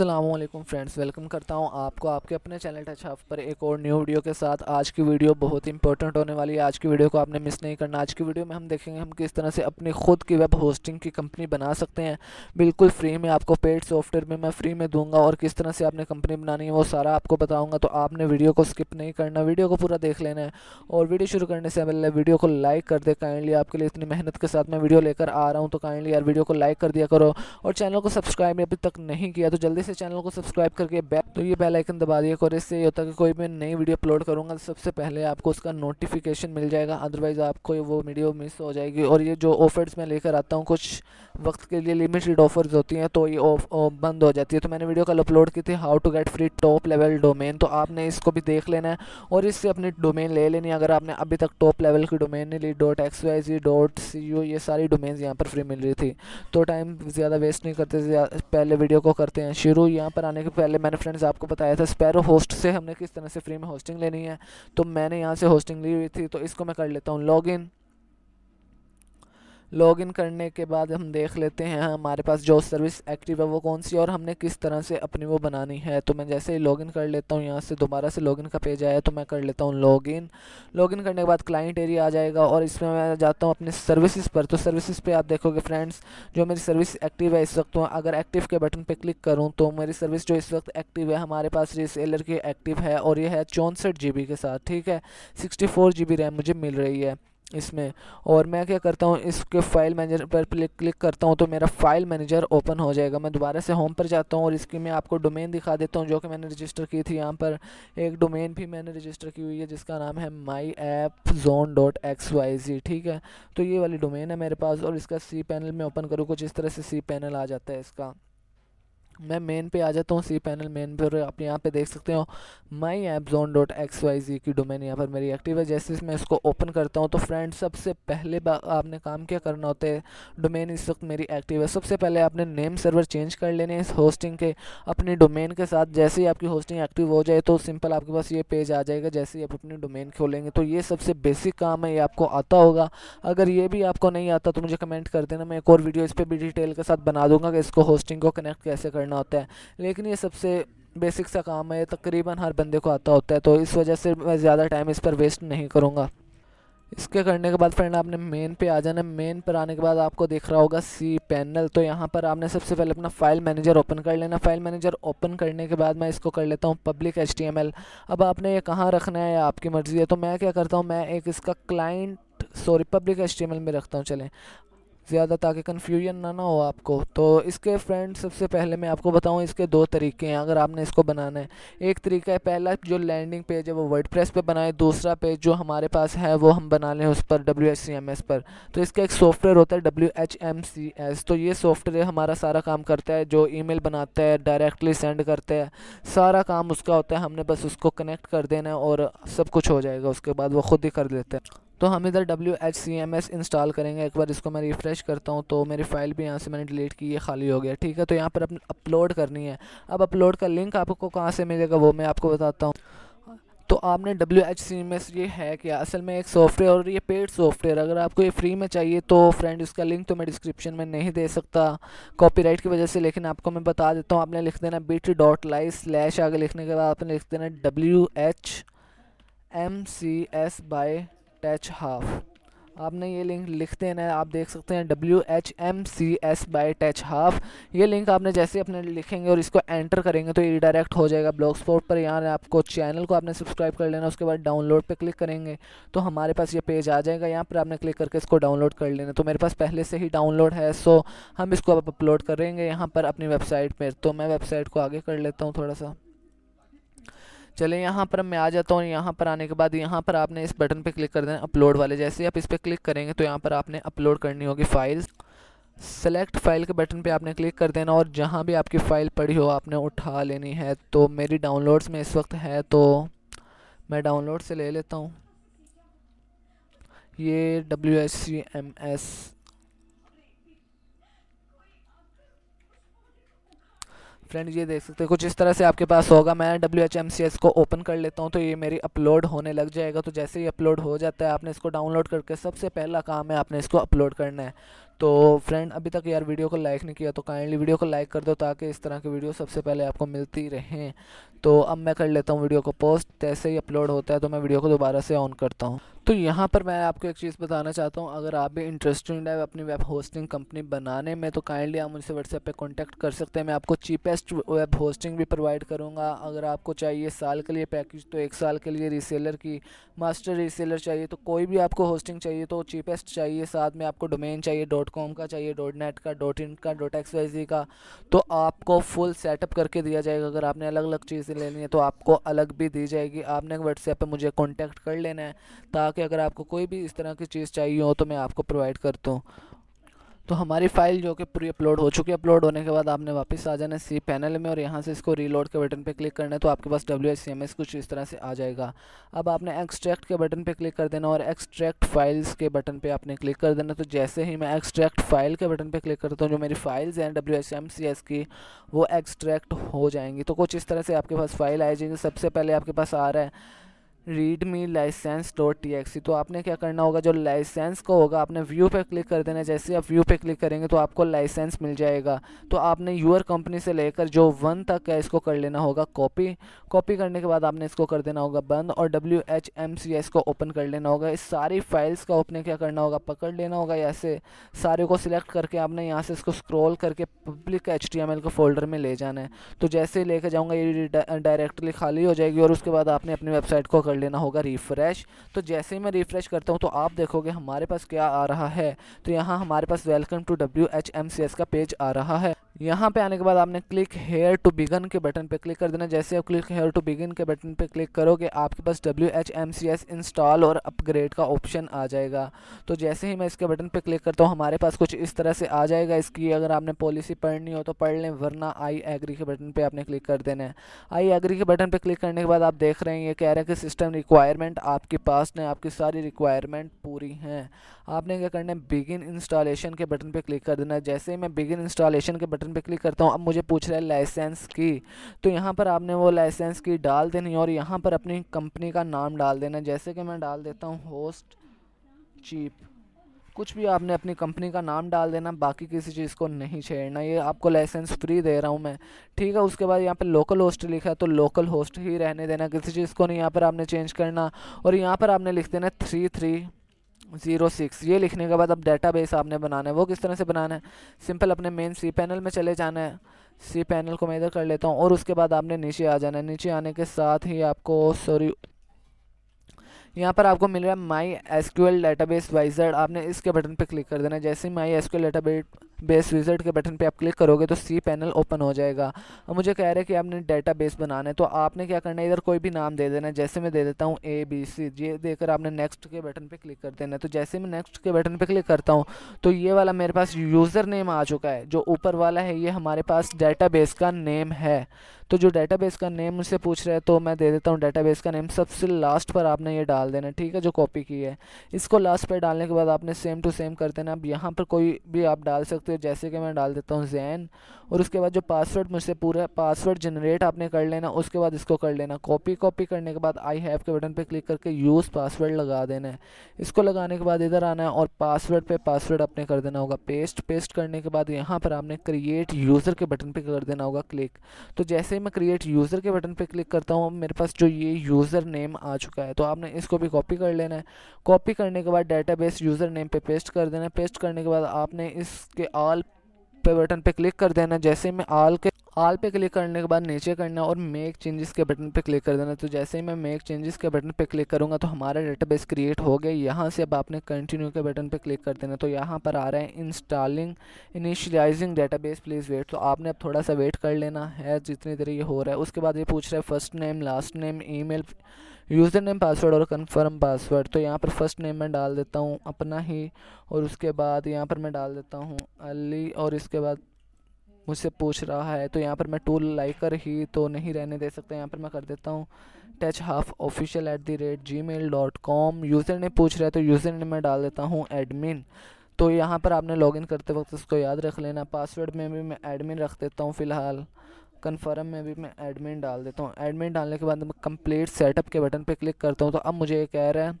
Aslam friends welcome करता हूँ आपको आपके अपने चैनल टच हाफ़ पर एक और न्यू वीडियो के साथ आज की वीडियो बहुत इंपॉर्टेंट होने वाली है आज की वीडियो को आपने मिस नहीं करना आज की वीडियो में हम देखेंगे हम किस तरह से अपनी खुद की वेब होस्टिंग की कंपनी बना सकते हैं बिल्कुल फ्री में आपको पेड सॉफ्टवेयर में मैं फ्री में दूंगा और किस तरह से आपने कंपनी बनानी है वो सारा आपको बताऊँगा तो आपने वीडियो को स्किप नहीं करना वीडियो को पूरा देख लेना है और वीडियो शुरू करने से पहले वीडियो को लाइक कर दे काइंडली आपके लिए इतनी मेहनत के साथ मैं वीडियो लेकर आ रहा हूँ तो काइंडली यार वीडियो को लाइक कर दिया करो और चैनल को सब्सक्राइब अभी तक नहीं किया तो जल्दी से से चैनल को सब्सक्राइब करके बैक तो ये बेल आइकन दबा दिया और इससे ये होता है कि कोई मैं नई वीडियो अपलोड करूँगा तो सबसे पहले आपको उसका नोटिफिकेशन मिल जाएगा अदरवाइज़ आपको वो वीडियो मिस हो जाएगी और ये जो ऑफर्स मैं लेकर आता हूँ कुछ वक्त के लिए लिमिटेड ऑफर्स होती हैं तो ये बंद हो जाती है तो मैंने वीडियो कल अपलोड की थी how to get free top level domain तो आपने इसको भी देख लेना है और इससे अपनी डोमेन ले लेनी अगर आपने अभी तक टॉप लेवल की डोमेन नहीं ली dot X Y Z dot C U ये सारी डोमेन्स यहाँ पर फ्री मिल रही थी तो टाइम ज़्यादा वेस्ट नहीं करते पहले वीडियो को करते हैं शुरू स्पैरो यहाँ पर आने के पहले मैंने फ्रेंड्स आपको बताया था स्पैरो होस्ट से हमने किस तरह से फ्री में होस्टिंग लेनी है तो मैंने यहाँ से होस्टिंग ली हुई थी तो इसको मैं कर लेता हूँ लॉग इन लॉगिन करने के बाद हम देख लेते हैं हमारे पास जो सर्विस एक्टिव है वो कौन सी और हमने किस तरह से अपनी वो बनानी है तो मैं जैसे ही लॉगिन कर लेता हूँ यहाँ से दोबारा से लॉगिन का पेज आया तो मैं कर लेता हूँ लॉगिन लॉगिन करने के बाद क्लाइंट एरिया आ जाएगा और इसमें मैं जाता हूँ अपने सर्विसेज पर तो सर्विसेज पर आप देखोगे फ्रेंड्स जो मेरी सर्विस एक्टिव है इस वक्त अगर एक्टिव के बटन पर क्लिक करूँ तो मेरी सर्विस जो इस वक्त एक्टिव है हमारे पास रीसेलर की एक्टिव है और यह है चौंसठ के साथ ठीक है सिक्सटी रैम मुझे मिल रही है इसमें और मैं क्या करता हूँ इसके फाइल मैनेजर पर क्लिक करता हूँ तो मेरा फाइल मैनेजर ओपन हो जाएगा मैं दोबारा से होम पर जाता हूँ और इसकी मैं आपको डोमेन दिखा देता हूँ जो कि मैंने रजिस्टर की थी यहाँ पर एक डोमेन भी मैंने रजिस्टर की हुई है जिसका नाम है my app zone dot X Y Z ठीक है तो ये वाली डोमेन है मेरे पास और इसका सी पैनल में ओपन करूँ कुछ इस तरह से सी पैनल आ जाता है इसका मैं मेन पे आ जाता हूँ सी पैनल मेन पर आप यहाँ पे देख सकते हो my app zone dot X Y Z की डोमेन यहाँ पर मेरी एक्टिव है जैसे मैं इसको ओपन करता हूँ तो फ्रेंड सबसे पहले आपने काम क्या करना होता है डोमेन इस वक्त मेरी एक्टिव है सबसे पहले आपने नेम सर्वर चेंज कर लेने इस होस्टिंग के अपने डोमेन के साथ जैसे ही आपकी होस्टिंग एक्टिव हो जाए तो सिंपल आपके पास ये पेज आ जाएगा जैसे ही आप अपनी डोमेन खोलेंगे तो ये सबसे बेसिक काम है ये आपको आता होगा अगर ये भी आपको नहीं आता तो मुझे कमेंट कर देना मैं एक और वीडियो इस पर भी डिटेल के साथ बना दूंगा कि इसको होस्टिंग को कनेक्ट कैसे करना करना होता है लेकिन ये सबसे बेसिक सा काम है तकरीबन हर बंदे को आता होता है तो इस वजह से मैं ज़्यादा टाइम इस पर वेस्ट नहीं करूँगा इसके करने के बाद फ्रेंड आपने मेन पे आ जाना मेन पर आने के बाद आपको देख रहा होगा सी पैनल तो यहाँ पर आपने सबसे पहले अपना फाइल मैनेजर ओपन कर लेना फाइल मैनेजर ओपन करने के बाद मैं इसको कर लेता हूँ पब्लिक एच अब आपने ये कहाँ रखना है आपकी मर्ज़ी है तो मैं क्या करता हूँ मैं एक इसका क्लाइंट सॉरी पब्लिक एच में रखता हूँ चलें ज़्यादा ताकि कन्फ्यूजन ना ना हो आपको तो इसके फ्रेंड सबसे पहले मैं आपको बताऊं इसके दो तरीके हैं अगर आपने इसको बनाना है एक तरीका है पहला जो लैंडिंग पेज है वो वर्ड प्रेस पर बनाए दूसरा पेज जो हमारे पास है वो हम बना लें उस पर W H C M S पर तो इसका एक सॉफ्टवेयर होता है W H M C S तो ये सॉफ्टवेयर हमारा सारा काम करता है जो ई मेल बनाता है डायरेक्टली सेंड करता है सारा काम उसका होता है हमने बस उसको कनेक्ट कर देना है और सब कुछ हो जाएगा उसके बाद वो खुद ही कर लेते हैं तो हम इधर W H C M S install करेंगे एक बार इसको मैं रिफ़्रेश करता हूँ तो मेरी फ़ाइल भी यहाँ से मैंने डिलीट की ये खाली हो गया ठीक है तो यहाँ पर अपलोड करनी है अब अपलोड का लिंक आपको कहाँ से मिलेगा वो मैं आपको बताता हूँ तो आपने W H C M S ये है क्या असल में एक सॉफ्टवेयर और ये पेड सॉफ्टवेयर अगर आपको ये फ्री में चाहिए तो फ्रेंड इसका लिंक तो मैं डिस्क्रिप्शन में नहीं दे सकता कॉपीराइट की वजह से लेकिन आपको मैं बता देता हूँ आपने लिख देना बिट डॉट लाई स्लैश आगे लिखने के बाद आपने लिख देना W H M C S by touch half आपने ये लिंक लिख देना है आप देख सकते हैं W H M C S by touch half ये लिंक आपने जैसे अपने लिखेंगे और इसको एंटर करेंगे तो ये डायरेक्ट हो जाएगा ब्लॉग स्पोर्ट पर यहाँ आपको चैनल को आपने सब्सक्राइब कर लेना उसके बाद डाउनलोड पर क्लिक करेंगे तो हमारे पास ये पेज आ जाएगा यहाँ पर आपने क्लिक करके इसको डाउनलोड कर लेना तो मेरे पास पहले से ही डाउनलोड है सो हम इसको अपलोड करेंगे यहाँ पर अपनी वेबसाइट पर तो मैं वेबसाइट को आगे कर लेता हूँ थोड़ा सा चले यहाँ पर मैं आ जाता हूँ यहाँ पर आने के बाद यहाँ पर आपने इस बटन पर क्लिक कर देना अपलोड वाले जैसे आप इस पर क्लिक करेंगे तो यहाँ पर आपने अपलोड करनी होगी फाइल्स सेलेक्ट फाइल के बटन पे आपने क्लिक कर देना और जहाँ भी आपकी फ़ाइल पड़ी हो आपने उठा लेनी है तो मेरी डाउनलोड्स में इस वक्त है तो मैं डाउनलोड से ले लेता हूँ ये W S C M S friend ये देख सकते हैं कुछ इस तरह से आपके पास होगा मैं W H M C S को ओपन कर लेता हूँ तो ये मेरी अपलोड होने लग जाएगा तो जैसे ही अपलोड हो जाता है आपने इसको डाउनलोड करके सबसे पहला काम है आपने इसको अपलोड करना है तो फ्रेंड अभी तक यार वीडियो को लाइक नहीं किया तो काइंडली वीडियो को लाइक कर दो ताकि इस तरह की वीडियो सबसे पहले आपको मिलती रहें तो अब मैं कर लेता हूँ वीडियो को पोस्ट जैसे ही अपलोड होता है तो मैं वीडियो को दोबारा से ऑन करता हूँ तो यहाँ पर मैं आपको एक चीज़ बताना चाहता हूँ अगर आप भी इंटरेस्टेड है अपनी वेब होस्टिंग कंपनी बनाने में तो काइंडली आप मुझसे व्हाट्सएप पे कांटेक्ट कर सकते हैं मैं आपको चीपेस्ट वेब होस्टिंग भी प्रोवाइड करूँगा अगर आपको चाहिए साल के लिए पैकेज तो एक साल के लिए रीसेलर की मास्टर रीसेलर चाहिए तो कोई भी आपको होस्टिंग चाहिए तो चीपेस्ट चाहिए साथ में आपको डोमेन चाहिए डॉट कॉम का चाहिए डॉट नेट का डॉट इन का डॉट एक्स वाई जी का तो आपको फुल सेटअप करके दिया जाएगा अगर आपने अलग अलग चीज़ें लेनी है तो आपको अलग भी दी जाएगी आपने व्हाट्सएप पर मुझे कॉन्टैक्ट कर लेना है ताकि कि अगर आपको कोई भी इस तरह की चीज़ चाहिए हो तो मैं आपको प्रोवाइड करता हूँ तो हमारी फ़ाइल जो कि पूरी अपलोड हो चुकी है अपलोड होने के बाद आपने वापस आ जाना सी पैनल में और यहाँ से इसको रीलोड के बटन पे क्लिक करना है तो आपके पास W S C M S कुछ इस तरह से आ जाएगा अब आपने एक्सट्रैक्ट के बटन पे क्लिक कर देना और एक्सट्रैक्ट फाइल्स के बटन पे आपने क्लिक कर देना तो जैसे ही मैं एक्सट्रैक्ट फाइल के बटन पर क्लिक करता हूँ जो मेरी फाइल्स हैं W S M C S की वो एक्सट्रैक्ट हो जाएंगी तो कुछ इस तरह से आपके पास फाइल आ जाएगी सबसे पहले आपके पास आ रहा है read me license dot T X तो आपने क्या करना होगा जो लाइसेंस का होगा आपने व्यू पे क्लिक कर देना जैसे आप व्यू पे क्लिक करेंगे तो आपको लाइसेंस मिल जाएगा तो आपने यूर कंपनी से लेकर जो वन तक है इसको कर लेना होगा कॉपी कॉपी करने के बाद आपने इसको कर देना होगा बंद और W H M C S को ओपन कर लेना होगा इस सारी फाइल्स का आपने क्या करना होगा पकड़ लेना होगा या से सारे को सिलेक्ट करके आपने यहाँ से इसको स्क्रोल करके public H T M L को फोल्डर में ले जाना है तो जैसे लेकर जाऊँगा ये डायरेक्टली खाली हो जाएगी और उसके बाद आपने अपनी वेबसाइट को कर लेना होगा रिफ़्रेश तो जैसे ही मैं रिफ़्रेश करता हूँ तो आप देखोगे हमारे पास क्या आ रहा है तो यहाँ हमारे पास welcome to W H M C S का पेज आ रहा है यहाँ पे आने के बाद आपने क्लिक हेयर टू बिगन के बटन पे क्लिक कर देना जैसे आप क्लिक हेयर टू बिगन के बटन पे क्लिक करोगे आपके पास W H M C S install और अपग्रेड का ऑप्शन आ जाएगा तो जैसे ही मैं इसके बटन पे क्लिक करता हूँ हमारे पास कुछ इस तरह से आ जाएगा इसकी अगर आपने पॉलिसी पढ़नी हो तो पढ़ लें वरना आई एग्री के बटन पर आपने क्लिक कर देना है आई एग्री के बटन पर क्लिक करने के बाद आप देख रहे हैं ये कह रहे हैं कि सिस्टम रिक्वायरमेंट आपके पास ने आपकी सारी रिक्वायरमेंट पूरी हैं आपने क्या करना है बिगिन इंस्टॉलेशन के बटन पर क्लिक कर देना है जैसे ही मैं बिगिन इंस्टॉलेशन के बटन बटन पे क्लिक करता हूँ अब मुझे पूछ रहा है लाइसेंस की तो यहाँ पर आपने वो लाइसेंस की डाल देनी और यहाँ पर अपनी कंपनी का नाम डाल देना जैसे कि मैं डाल देता हूँ होस्ट चीप कुछ भी आपने अपनी कंपनी का नाम डाल देना बाकी किसी चीज़ को नहीं छेड़ना ये आपको लाइसेंस फ्री दे रहा हूँ मैं ठीक है उसके बाद यहाँ पे लोकल होस्ट लिखा है तो लोकल होस्ट ही रहने देना किसी चीज़ को नहीं यहाँ पर आपने चेंज करना और यहाँ पर आपने लिख देना थ्री थ्री जीरो सिक्स ये लिखने के बाद अब डेटा बेस आपने बनाना है वो किस तरह से बनाना है सिंपल अपने मेन सी पैनल में चले जाना है सी पैनल को मैं इधर कर लेता हूँ और उसके बाद आपने नीचे आ जाना है नीचे आने के साथ ही आपको सॉरी यहाँ पर आपको मिल रहा है my S Q L database wiser आपने इसके बटन पर क्लिक कर देना है जैसे ही my S Q L database visit के बटन पे आप क्लिक करोगे तो सी पैनल ओपन हो जाएगा और मुझे कह रहा है कि आपने डाटा बेस बनाना है तो आपने क्या करना है इधर कोई भी नाम दे देना है जैसे मैं दे देता हूँ ए बी सी ये देकर आपने नेक्स्ट के बटन पर क्लिक कर देना है तो जैसे मैं नेक्स्ट के बटन पर क्लिक करता हूँ तो ये वाला मेरे पास यूज़र नेम आ चुका है जो ऊपर वाला है ये हमारे पास डेटाबेस का नेम है तो जो डेटाबेस का नेम मुझसे पूछ रहा है तो मैं दे देता हूँ डेटाबेस का नेम सबसे लास्ट पर आपने ये डाल देना ठीक है जो कॉपी की है इसको लास्ट पर डालने के बाद आपने सेम टू सेम कर देना अब यहाँ पर कोई भी आप डाल सकते सकते हो जैसे कि मैं डाल देता हूँ जैन और उसके बाद जो पासवर्ड मुझसे पूरा पासवर्ड जनरेट आपने कर लेना उसके बाद इसको कर लेना कॉपी कॉपी करने के बाद आई हैव के बटन पे क्लिक करके यूज़ पासवर्ड लगा देना है इसको लगाने के बाद इधर आना है और पासवर्ड पर पासवर्ड आपने कर देना होगा पेस्ट पेस्ट करने के बाद यहाँ पर आपने क्रिएट यूज़र के बटन पर कर देना होगा क्लिक तो जैसे ही मैं क्रिएट यूज़र के बटन पर क्लिक करता हूँ मेरे पास जो ये यूज़र नेम आ चुका है तो आपने इसको भी कॉपी कर लेना है कॉपी करने के बाद डेटाबेस यूज़र नेम पे पेस्ट कर देना है पेस्ट करने के बाद आपने इसके आल पे बटन पे क्लिक कर देना जैसे मैं आल के आल पे क्लिक करने के बाद नीचे करना और मेक चेंजेस के बटन पे क्लिक कर देना तो जैसे ही मैं मेक चेंजेस के बटन पे क्लिक करूँगा तो हमारा डेटाबेस क्रिएट हो गया यहाँ से अब आपने कंटिन्यू के बटन पे क्लिक कर देना तो यहाँ पर आ रहा है installing initialising database please wait तो आपने अब थोड़ा सा वेट कर लेना है जितनी देर ये हो रहा है उसके बाद ये पूछ रहा है first name last name mail user name password और कन्फर्म पासवर्ड तो यहाँ पर फर्स्ट नेम मैं डाल देता हूँ अपना ही और उसके बाद यहाँ पर मैं डाल देता हूँ अली और इसके बाद मुझसे पूछ रहा है तो यहाँ पर मैं टूल लाइकर ही तो नहीं रहने दे सकता यहाँ पर मैं कर देता हूँ touch half official at the rate G mail dot com user ने पूछ रहा है तो यूज़र ने मैं डाल देता हूँ एडमिन तो यहाँ पर आपने लॉगिन करते वक्त उसको याद रख लेना पासवर्ड में भी मैं एडमिन रख देता हूँ फ़िलहाल कन्फर्म में भी मैं एडमिन डाल देता हूँ एडमिन डालने के बाद मैं कम्प्लीट सेटअप के बटन पर क्लिक करता हूँ तो अब मुझे ये कह रहा है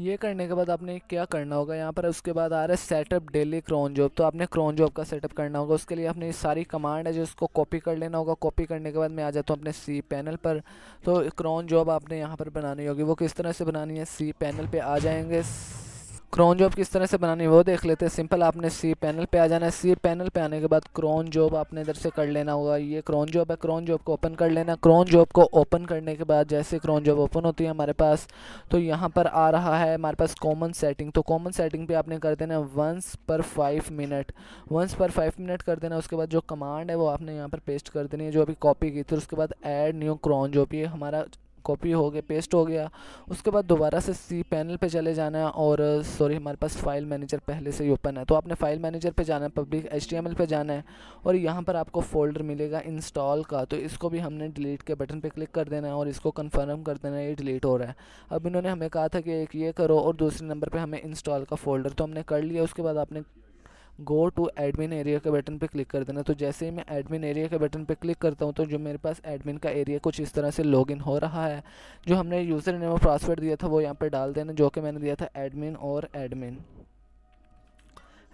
ये करने के बाद आपने क्या करना होगा यहाँ पर उसके बाद आ रहा है सेटअप डेली क्रोन जॉब तो आपने क्रोन जॉब का सेटअप करना होगा उसके लिए आपने सारी कमांड है जो उसको कॉपी कर लेना होगा कॉपी करने के बाद मैं आ जाता हूँ अपने सी पैनल पर तो क्रोन जॉब आपने यहाँ पर बनानी होगी वो किस तरह से बनानी है सी पैनल पर आ जाएंगे क्रोन जॉब किस तरह से बनानी है वो देख लेते हैं सिंपल आपने सी पैनल पे आ जाना है सी पैनल पे आने के बाद क्रॉन जॉब आपने इधर से कर लेना होगा ये क्रॉन जॉब है क्रॉन जॉब को ओपन कर लेना क्रॉन जॉब को ओपन करने के बाद जैसे क्रॉन जॉब ओपन होती है हमारे पास तो यहाँ पर आ रहा है हमारे पास कॉमन सेटिंग तो कॉमन सेटिंग पर आपने कर देना once per five minute once per five minute कर देना उसके बाद जो कमांड है वो आपने यहाँ पर पेस्ट कर देनी है जो अभी कॉपी की थी उसके बाद एड न्यू क्रॉन जॉब ये हमारा कॉपी हो गया पेस्ट हो गया उसके बाद दोबारा से सी पैनल पे चले जाना है और सॉरी हमारे पास फाइल मैनेजर पहले से ही ओपन है तो आपने फाइल मैनेजर पे जाना है पब्लिक एच पे जाना है और यहाँ पर आपको फोल्डर मिलेगा इंस्टॉल का तो इसको भी हमने डिलीट के बटन पर क्लिक कर देना है और इसको कन्फर्म कर देना है ये डिलीट हो रहा है अब इन्होंने हमें कहा था कि एक ये करो और दूसरे नंबर पर हमें इंस्टॉल का फोल्डर तो हमने कर लिया उसके बाद आपने गो टू एडमिन एरिया के बटन पे क्लिक कर देना तो जैसे ही मैं एडमिन एरिया के बटन पे क्लिक करता हूँ तो जो मेरे पास एडमिन का एरिया कुछ इस तरह से लॉगिन हो रहा है जो हमने यूज़र नेम और पासवर्ड दिया था वो यहाँ पर डाल देना जो कि मैंने दिया था एडमिन और एडमिन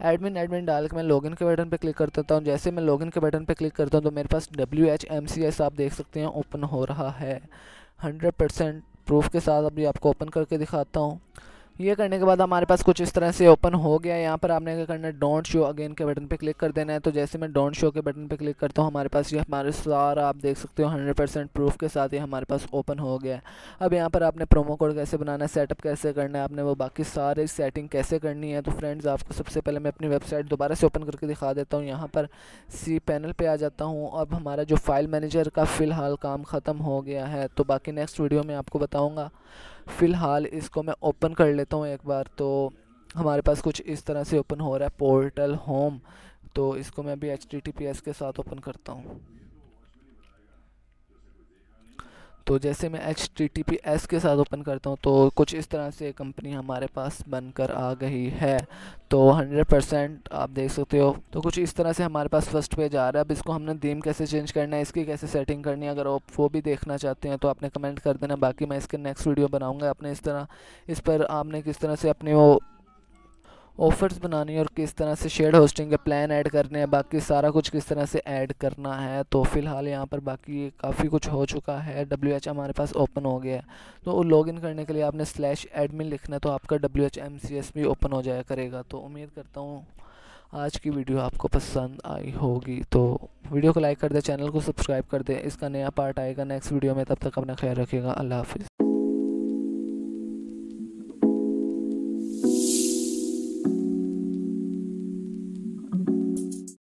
एडमिन एडमिन डाल के मैं लॉगिन के बटन पे क्लिक कर देता हूँ जैसे मैं लॉगिन के बटन पे क्लिक करता हूँ तो मेरे पास W H M C S आप देख सकते हैं ओपन हो रहा है हंड्रेड परसेंट प्रूफ के साथ अभी आपको ओपन करके दिखाता हूँ ये करने के बाद हमारे पास कुछ इस तरह से ओपन हो गया यहाँ पर आपने क्या करना है डोंट शो अगेन के बटन पे क्लिक कर देना है तो जैसे मैं डोंट शो के बटन पे क्लिक करता हूँ हमारे पास ये हमारे सारा आप देख सकते हो हंड्रेड परसेंट प्रूफ के साथ ये हमारे पास ओपन हो गया है अब यहाँ पर आपने प्रोमो कोड कैसे बनाना है सेटअप कैसे करना है आपने वो बाकी सारे सेटिंग कैसे करनी है तो फ्रेंड्स आपको सबसे पहले मैं अपनी वेबसाइट दोबारा से ओपन करके दिखा देता हूँ यहाँ पर सी पैनल पर आ जाता हूँ अब हमारा जो फाइल मैनेजर का फ़िलहाल काम ख़त्म हो गया है तो बाकी नेक्स्ट वीडियो में आपको बताऊँगा फ़िलहाल इसको मैं ओपन कर लेता हूँ एक बार तो हमारे पास कुछ इस तरह से ओपन हो रहा है पोर्टल होम तो इसको मैं अभी एच के साथ ओपन करता हूँ तो जैसे मैं H T T P S के साथ ओपन करता हूँ तो कुछ इस तरह से कंपनी हमारे पास बनकर आ गई है तो 100 परसेंट आप देख सकते हो तो कुछ इस तरह से हमारे पास फर्स्ट पेज आ रहा है अब इसको हमने दीम कैसे चेंज करना है इसकी कैसे सेटिंग करनी है अगर आप वो भी देखना चाहते हैं तो आपने कमेंट कर देना बाकी मैं इसके नेक्स्ट वीडियो बनाऊँगा आपने इस तरह इस पर आपने किस तरह से अपने वो ऑफ़र्स बनानी है और किस तरह से शेयर होस्टिंग के प्लान ऐड करने हैं बाकी सारा कुछ किस तरह से ऐड करना है तो फ़िलहाल यहाँ पर बाकी काफ़ी कुछ हो चुका है डब्ल्यू एच हमारे पास ओपन हो गया है तो लॉग इन करने के लिए आपने स्लैश एडमिन लिखना है तो आपका W H M C S भी ओपन हो जाया करेगा तो उम्मीद करता हूँ आज की वीडियो आपको पसंद आई होगी तो वीडियो को लाइक कर दें चैनल को सब्सक्राइब कर दें इसका नया पार्ट आएगा नेक्स्ट वीडियो में तब तक अपना ख्याल रखिएगा अल्लाह हाफिज़